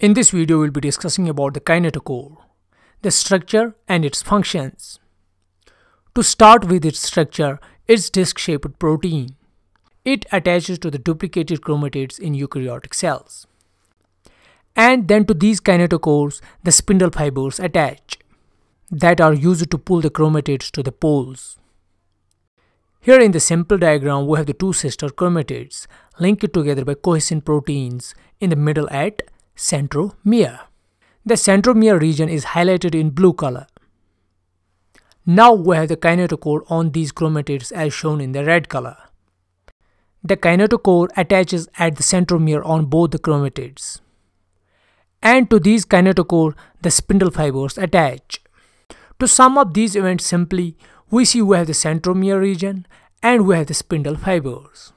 In this video, we'll be discussing about the kinetochore, the structure and its functions. To start with its structure, it's disc-shaped protein. It attaches to the duplicated chromatids in eukaryotic cells. And then to these kinetochores, the spindle fibers attach that are used to pull the chromatids to the poles. Here in the simple diagram, we have the two sister chromatids linked together by cohesin proteins in the middle at centromere. The centromere region is highlighted in blue color. Now we have the kinetochore on these chromatids as shown in the red color. The kinetochore attaches at the centromere on both the chromatids. And to these kinetochore, the spindle fibers attach. To sum up these events simply, we see we have the centromere region and we have the spindle fibers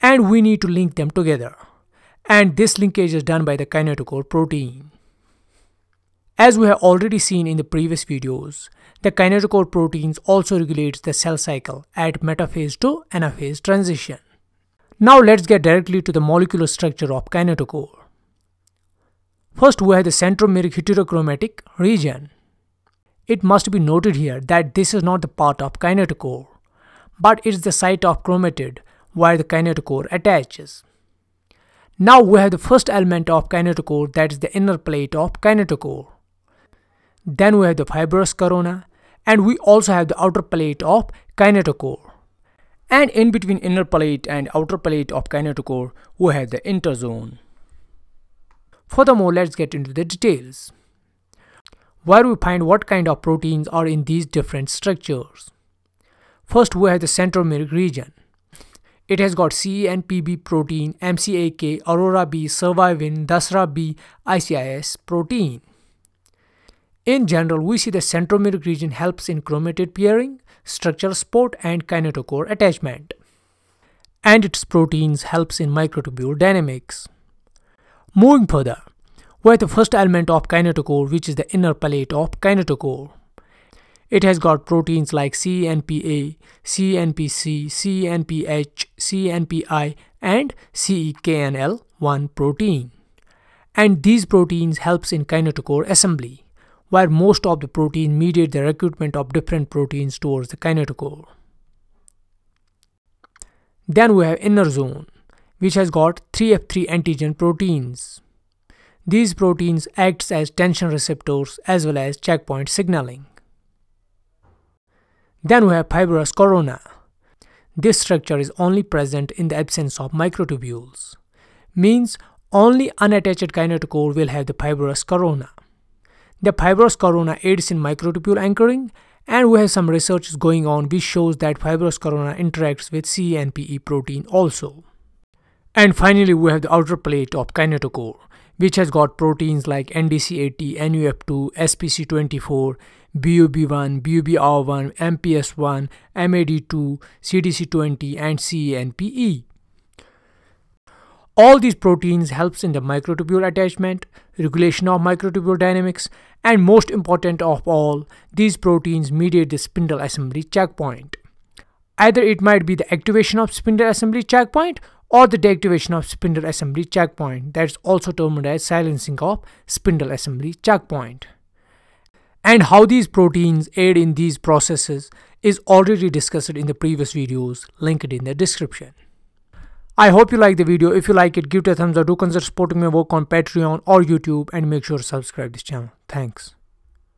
and we need to link them together and this linkage is done by the kinetochore protein. As we have already seen in the previous videos, the kinetochore proteins also regulates the cell cycle at metaphase to anaphase transition. Now let's get directly to the molecular structure of kinetochore. First we have the centromeric heterochromatic region it must be noted here that this is not the part of kinetochore, but it is the site of chromatid where the kinetochore attaches. Now we have the first element of kinetochore that is the inner plate of kinetochore. Then we have the fibrous corona and we also have the outer plate of kinetochore. And in between inner plate and outer plate of kinetochore we have the interzone. Furthermore, let's get into the details where we find what kind of proteins are in these different structures. First we have the centromeric region. It has got CENPB protein, MCAK, Aurora B, Survivin, Dasra B, ICIS protein. In general, we see the centromeric region helps in chromatid pairing, structural support and kinetochore attachment. And its proteins helps in microtubule dynamics. Moving further, where the first element of kinetochore which is the inner plate of kinetochore. It has got proteins like CNPA, CNPC, CNPH, CNPI and CEKNL1 protein. And these proteins helps in kinetochore assembly, where most of the protein mediate the recruitment of different proteins towards the kinetochore. Then we have inner zone, which has got 3F3 antigen proteins. These proteins acts as tension receptors as well as checkpoint signaling. Then we have fibrous corona. This structure is only present in the absence of microtubules, means only unattached kinetochore will have the fibrous corona. The fibrous corona aids in microtubule anchoring and we have some research going on which shows that fibrous corona interacts with CNPE protein also. And finally we have the outer plate of kinetochore which has got proteins like NDC80, NUF2, SPC24, BUB1, BUBR1, MPS1, MAD2, CDC20 and CENPE. All these proteins helps in the microtubule attachment, regulation of microtubule dynamics and most important of all, these proteins mediate the spindle assembly checkpoint. Either it might be the activation of spindle assembly checkpoint or the deactivation of spindle assembly checkpoint that is also termed as silencing of spindle assembly checkpoint. And how these proteins aid in these processes is already discussed in the previous videos linked in the description. I hope you like the video. If you like it, give it a thumbs up. Do consider supporting my work on Patreon or YouTube and make sure to subscribe this channel. Thanks.